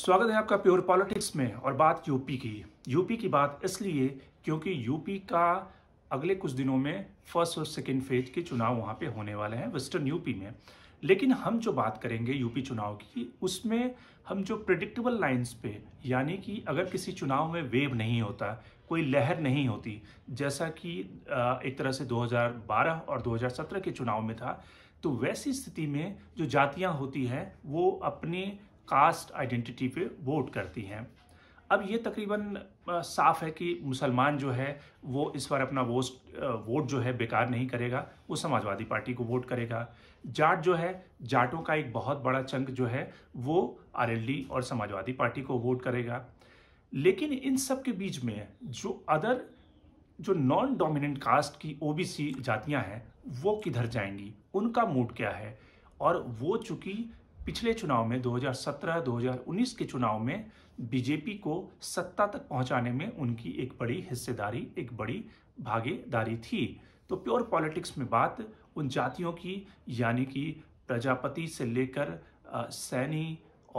स्वागत है आपका प्योर पॉलिटिक्स में और बात यूपी की यूपी की बात इसलिए क्योंकि यूपी का अगले कुछ दिनों में फर्स्ट और सेकेंड फेज के चुनाव वहाँ पे होने वाले हैं वेस्टर्न यूपी में लेकिन हम जो बात करेंगे यूपी चुनाव की उसमें हम जो प्रिडिक्टेबल लाइंस पे यानी कि अगर किसी चुनाव में वेव नहीं होता कोई लहर नहीं होती जैसा कि एक तरह से 2012 और 2017 के चुनाव में था तो वैसी स्थिति में जो जातियाँ होती हैं वो अपने कास्ट आइडेंटिटी पे वोट करती हैं अब ये तकरीबन साफ है कि मुसलमान जो है वो इस बार अपना वोट वोट जो है बेकार नहीं करेगा वो समाजवादी पार्टी को वोट करेगा जाट जो है जाटों का एक बहुत बड़ा चंक जो है वो आर और समाजवादी पार्टी को वोट करेगा लेकिन इन सब के बीच में जो अदर जो नॉन डोमिनेंट कास्ट की ओबीसी जातियां हैं वो किधर जाएंगी उनका मूड क्या है और वो चूँकि पिछले चुनाव में 2017-2019 के चुनाव में बीजेपी को सत्ता तक पहुंचाने में उनकी एक बड़ी हिस्सेदारी एक बड़ी भागीदारी थी तो प्योर पॉलिटिक्स में बात उन जातियों की यानी कि प्रजापति से लेकर सैनी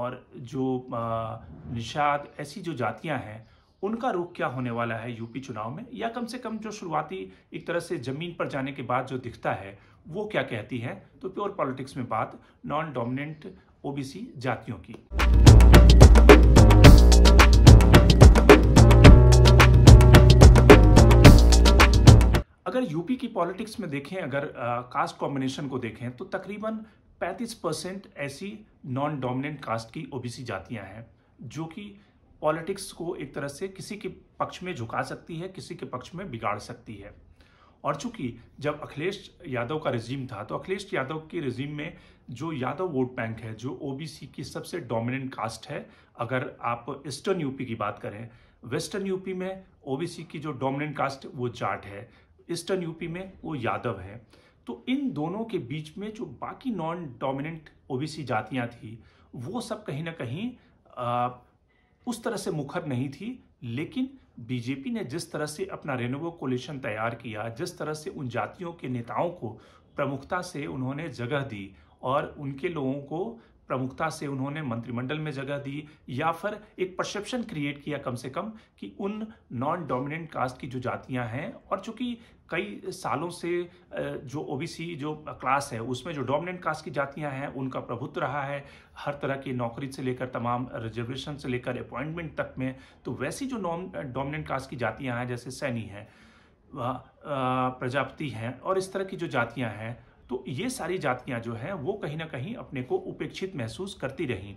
और जो निषाद ऐसी जो जातियां हैं उनका रुख क्या होने वाला है यूपी चुनाव में या कम से कम जो शुरुआती एक तरह से ज़मीन पर जाने के बाद जो दिखता है वो क्या कहती है तो प्योर पॉलिटिक्स में बात नॉन डोमिनेंट ओबीसी जातियों की अगर यूपी की पॉलिटिक्स में देखें अगर कास्ट कॉम्बिनेशन को देखें तो तकरीबन 35 परसेंट ऐसी नॉन डोमिनेंट कास्ट की ओबीसी जातियां हैं जो कि पॉलिटिक्स को एक तरह से किसी के पक्ष में झुका सकती है किसी के पक्ष में बिगाड़ सकती है और चूंकि जब अखिलेश यादव का रिजीम था तो अखिलेश यादव के रिजीम में जो यादव वोट बैंक है जो ओबीसी की सबसे डोमिनेंट कास्ट है अगर आप ईस्टर्न यूपी की बात करें वेस्टर्न यूपी में ओबीसी की जो डोमिनेंट कास्ट वो जाट है ईस्टर्न यूपी में वो यादव है तो इन दोनों के बीच में जो बाकी नॉन डोमिनेंट ओबीसी जातियां थी वो सब कहीं ना कहीं आ, उस तरह से मुखर नहीं थी लेकिन बीजेपी ने जिस तरह से अपना रेनोवो कोलिशन तैयार किया जिस तरह से उन जातियों के नेताओं को प्रमुखता से उन्होंने जगह दी और उनके लोगों को प्रमुखता से उन्होंने मंत्रिमंडल में जगह दी या फिर एक परसेप्शन क्रिएट किया कम से कम कि उन नॉन डोमिनेंट कास्ट की जो जातियां हैं और चूंकि कई सालों से जो ओबीसी जो क्लास है उसमें जो डोमिनेंट कास्ट की जातियां हैं उनका प्रभुत्व रहा है हर तरह की नौकरी से लेकर तमाम रिजर्वेशन से लेकर अपॉइंटमेंट तक में तो वैसी जो नॉन डोमिनेंट कास्ट की जातियां हैं जैसे सैनी हैं प्रजापति हैं और इस तरह की जो जातियां हैं तो ये सारी जातियां जो हैं वो कहीं ना कहीं अपने को उपेक्षित महसूस करती रहीं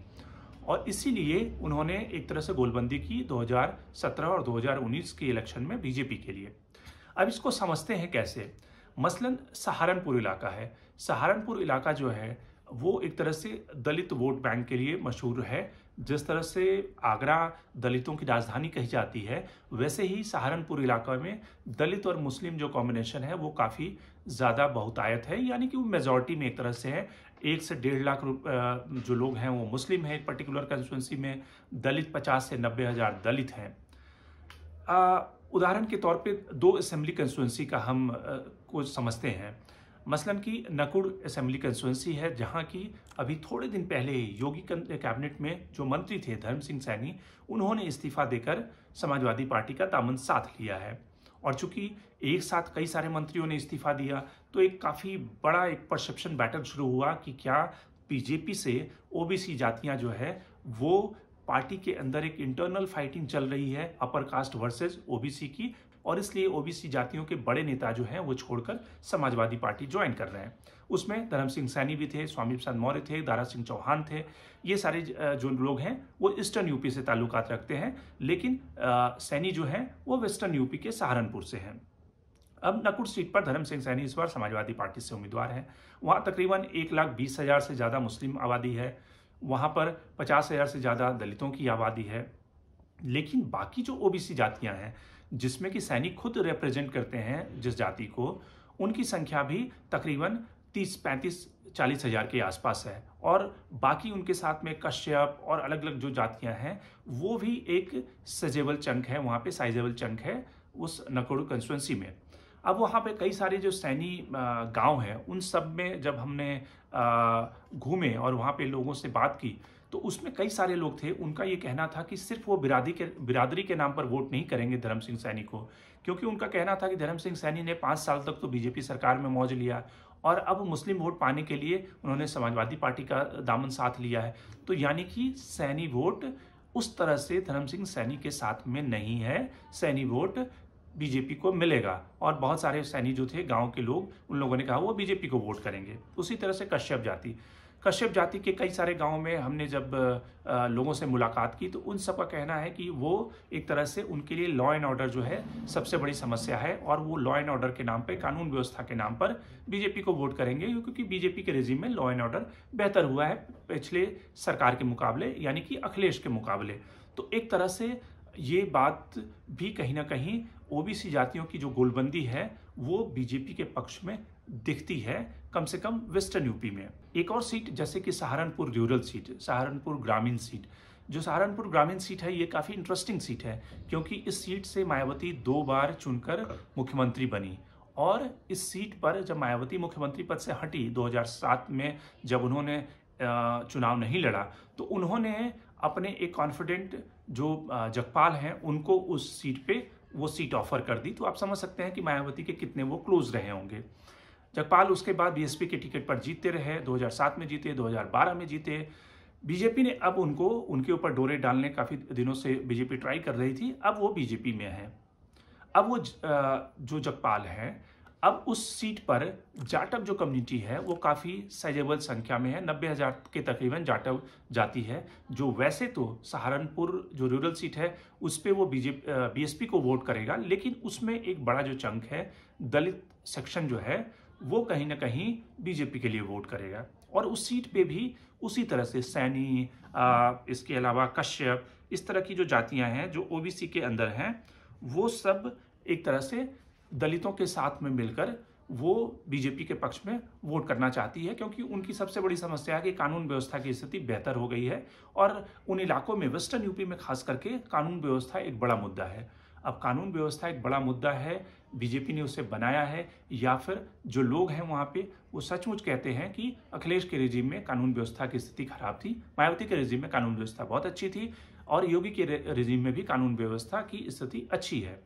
और इसीलिए उन्होंने एक तरह से गोलबंदी की 2017 और 2019 के इलेक्शन में बीजेपी के लिए अब इसको समझते हैं कैसे मसलन सहारनपुर इलाका है सहारनपुर इलाका जो है वो एक तरह से दलित वोट बैंक के लिए मशहूर है जिस तरह से आगरा दलितों की राजधानी कही जाती है वैसे ही सहारनपुर इलाका में दलित और मुस्लिम जो कॉम्बिनेशन है वो काफ़ी ज़्यादा बहुतायत है यानी कि वो मेजोरिटी में एक तरह से है एक से डेढ़ लाख जो लोग हैं वो मुस्लिम हैं एक पर्टिकुलर कंस्टिटेंसी में दलित पचास से नब्बे हज़ार दलित हैं उदाहरण के तौर पे दो असेंबली कंस्टिटेंसी का हम को समझते हैं मसलन की नकुड़ असेंबली कंस्टिटेंसी है जहाँ की अभी थोड़े दिन पहले ही योगी कैबिनेट में जो मंत्री थे धर्म सिंह सैनी उन्होंने इस्तीफा देकर समाजवादी पार्टी का दामन साथ लिया है और चूंकि एक साथ कई सारे मंत्रियों ने इस्तीफा दिया तो एक काफ़ी बड़ा एक परसेप्शन बैटल शुरू हुआ कि क्या बीजेपी से ओबीसी जातियां जो है वो पार्टी के अंदर एक इंटरनल फाइटिंग चल रही है अपर कास्ट वर्सेस ओबीसी की और इसलिए ओबीसी जातियों के बड़े नेता जो हैं वो छोड़कर समाजवादी पार्टी ज्वाइन कर रहे हैं उसमें धर्म सिंह सैनी भी थे स्वामी प्रसाद मौर्य थे दारा सिंह चौहान थे ये सारे जो लोग हैं वो ईस्टर्न यूपी से ताल्लुकात रखते हैं लेकिन सैनी जो हैं वो वेस्टर्न यूपी के सहारनपुर से हैं अब नकुट सीट पर धर्म सिंह सैनी इस बार समाजवादी पार्टी से उम्मीदवार हैं वहाँ तकरीबन एक लाख बीस हज़ार से ज़्यादा मुस्लिम आबादी है वहाँ पर पचास हज़ार से ज़्यादा दलितों की आबादी है लेकिन बाकी जो ओबीसी जातियां हैं जिसमें कि सैनिक खुद रिप्रेजेंट करते हैं जिस जाति को उनकी संख्या भी तकरीबन तीस पैंतीस चालीस हज़ार के आसपास है और बाकी उनके साथ में कश्यप और अलग अलग जो जातियां हैं वो भी एक सजेबल चंक है वहाँ पे साइजेबल चंक है उस नकोड़ू कंस्टिटेंसी में अब वहाँ पे कई सारे जो सैनी गांव हैं उन सब में जब हमने घूमे और वहाँ पे लोगों से बात की तो उसमें कई सारे लोग थे उनका ये कहना था कि सिर्फ वो बिरादरी के बिरादरी के नाम पर वोट नहीं करेंगे धर्म सिंह सैनी को क्योंकि उनका कहना था कि धर्म सिंह सैनी ने पाँच साल तक तो बीजेपी सरकार में मौज लिया और अब मुस्लिम वोट पाने के लिए उन्होंने समाजवादी पार्टी का दामन साथ लिया है तो यानी कि सैनी वोट उस तरह से धर्म सिंह सैनी के साथ में नहीं है सैनी वोट बीजेपी को मिलेगा और बहुत सारे सैनी जो थे गांव के लोग उन लोगों ने कहा वो बीजेपी को वोट करेंगे उसी तरह से कश्यप जाति कश्यप जाति के कई सारे गाँव में हमने जब लोगों से मुलाकात की तो उन सबका कहना है कि वो एक तरह से उनके लिए लॉ एंड ऑर्डर जो है सबसे बड़ी समस्या है और वो लॉ एंड ऑर्डर के नाम पर कानून व्यवस्था के नाम पर बीजेपी को वोट करेंगे क्योंकि बीजेपी के रेजिम में लॉ एंड ऑर्डर बेहतर हुआ है पिछले सरकार के मुकाबले यानी कि अखिलेश के मुकाबले तो एक तरह से ये बात भी कहीं ना कहीं ओबीसी जातियों की जो गोलबंदी है वो बीजेपी के पक्ष में दिखती है कम से कम वेस्टर्न यूपी में एक और सीट जैसे कि सहारनपुर रूरल सीट सहारनपुर ग्रामीण सीट जो सहारनपुर ग्रामीण सीट है ये काफ़ी इंटरेस्टिंग सीट है क्योंकि इस सीट से मायावती दो बार चुनकर मुख्यमंत्री बनी और इस सीट पर जब मायावती मुख्यमंत्री पद से हटी 2007 में जब उन्होंने चुनाव नहीं लड़ा तो उन्होंने अपने एक कॉन्फिडेंट जो जगपाल हैं उनको उस सीट पे वो सीट ऑफर कर दी तो आप समझ सकते हैं कि मायावती के कितने वो क्लोज रहे होंगे जगपाल उसके बाद बीएसपी के टिकट पर जीतते रहे 2007 में जीते 2012 में जीते बीजेपी ने अब उनको उनके ऊपर डोरे डालने काफ़ी दिनों से बीजेपी ट्राई कर रही थी अब वो बीजेपी में है अब वो जो जगपाल हैं अब उस सीट पर जाटव जो कम्युनिटी है वो काफ़ी साइजेबल संख्या में है नब्बे हज़ार के तकरीबन जाटव जाती है जो वैसे तो सहारनपुर जो रूरल सीट है उस पर वो बीजेपी बीएसपी को वोट करेगा लेकिन उसमें एक बड़ा जो चंक है दलित सेक्शन जो है वो कहीं ना कहीं बीजेपी के लिए वोट करेगा और उस सीट पे भी उसी तरह से सैनी इसके अलावा कश्यप इस तरह की जो जातियां हैं जो ओबीसी के अंदर हैं वो सब एक तरह से दलितों के साथ में मिलकर वो बीजेपी के पक्ष में वोट करना चाहती है क्योंकि उनकी सबसे बड़ी समस्या है कि कानून व्यवस्था की स्थिति बेहतर हो गई है और उन इलाकों में वेस्टर्न यूपी में खास करके कानून व्यवस्था एक बड़ा मुद्दा है अब कानून व्यवस्था एक बड़ा मुद्दा है बीजेपी ने उसे बनाया है या फिर जो लोग हैं वहाँ पे वो सचमुच कहते हैं कि अखिलेश के रेजिम में कानून व्यवस्था की स्थिति खराब थी मायावती के रिजिम में कानून व्यवस्था बहुत अच्छी थी और योगी के रिजिम में भी कानून व्यवस्था की स्थिति अच्छी है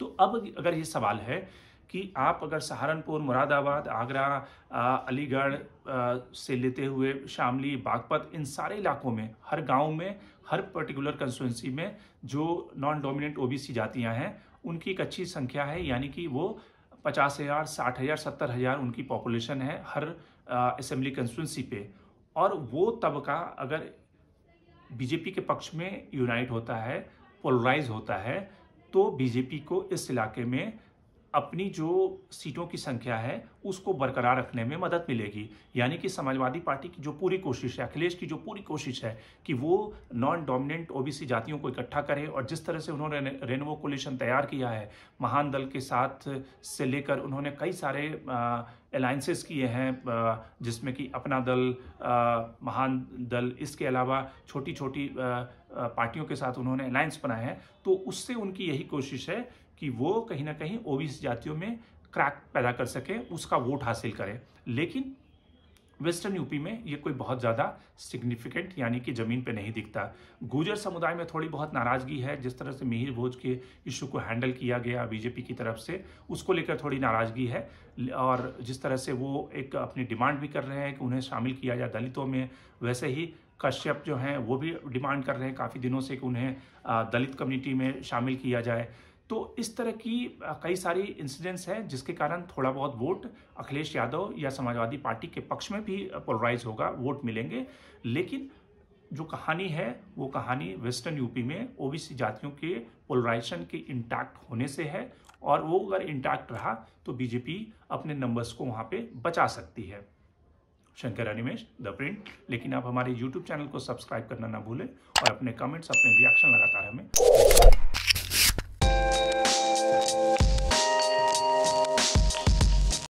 तो अब अगर ये सवाल है कि आप अगर सहारनपुर मुरादाबाद आगरा अलीगढ़ से लेते हुए शामली बागपत इन सारे इलाकों में हर गांव में हर पर्टिकुलर कंस्टिटेंसी में जो नॉन डोमिनेंट ओबीसी जातियां हैं उनकी एक अच्छी संख्या है यानी कि वो पचास हज़ार साठ हज़ार सत्तर हज़ार उनकी पॉपुलेशन है हर असेंबली कंस्टिटेंसी पे और वो तबका अगर बीजेपी के पक्ष में यूनाइट होता है पोलराइज होता है तो बीजेपी को इस इलाके में अपनी जो सीटों की संख्या है उसको बरकरार रखने में मदद मिलेगी यानी कि समाजवादी पार्टी की जो पूरी कोशिश है अखिलेश की जो पूरी कोशिश है कि वो नॉन डोमिनेंट ओबीसी जातियों को इकट्ठा करे और जिस तरह से उन्होंने रेनवो कोलिशन तैयार किया है महान दल के साथ से लेकर उन्होंने कई सारे अलायंसेस किए हैं जिसमें कि अपना दल महान दल इसके अलावा छोटी छोटी पार्टियों के साथ उन्होंने अलायंस बनाए हैं तो उससे उनकी यही कोशिश है कि वो कहीं ना कहीं ओबीसी जातियों में क्रैक पैदा कर सके उसका वोट हासिल करे लेकिन वेस्टर्न यूपी में ये कोई बहुत ज़्यादा सिग्निफिकेंट यानी कि ज़मीन पे नहीं दिखता गुजर समुदाय में थोड़ी बहुत नाराज़गी है जिस तरह से मिहिर भोज के इशू को हैंडल किया गया बीजेपी की तरफ से उसको लेकर थोड़ी नाराज़गी है और जिस तरह से वो एक अपनी डिमांड भी कर रहे हैं कि उन्हें शामिल किया जाए दलितों में वैसे ही कश्यप जो हैं वो भी डिमांड कर रहे हैं काफ़ी दिनों से कि उन्हें दलित कम्युनिटी में शामिल किया जाए तो इस तरह की कई सारी इंसिडेंट्स हैं जिसके कारण थोड़ा बहुत वोट अखिलेश यादव या समाजवादी पार्टी के पक्ष में भी पोलराइज होगा वोट मिलेंगे लेकिन जो कहानी है वो कहानी वेस्टर्न यूपी में ओबीसी जातियों के पोलराइजेशन के इंटैक्ट होने से है और वो अगर इंटैक्ट रहा तो बीजेपी अपने नंबर्स को वहाँ पे बचा सकती है शंकर अनिमेश द प्रिंट लेकिन आप हमारे यूट्यूब चैनल को सब्सक्राइब करना ना भूलें और अपने कमेंट्स अपने रिएक्शन लगातार हमें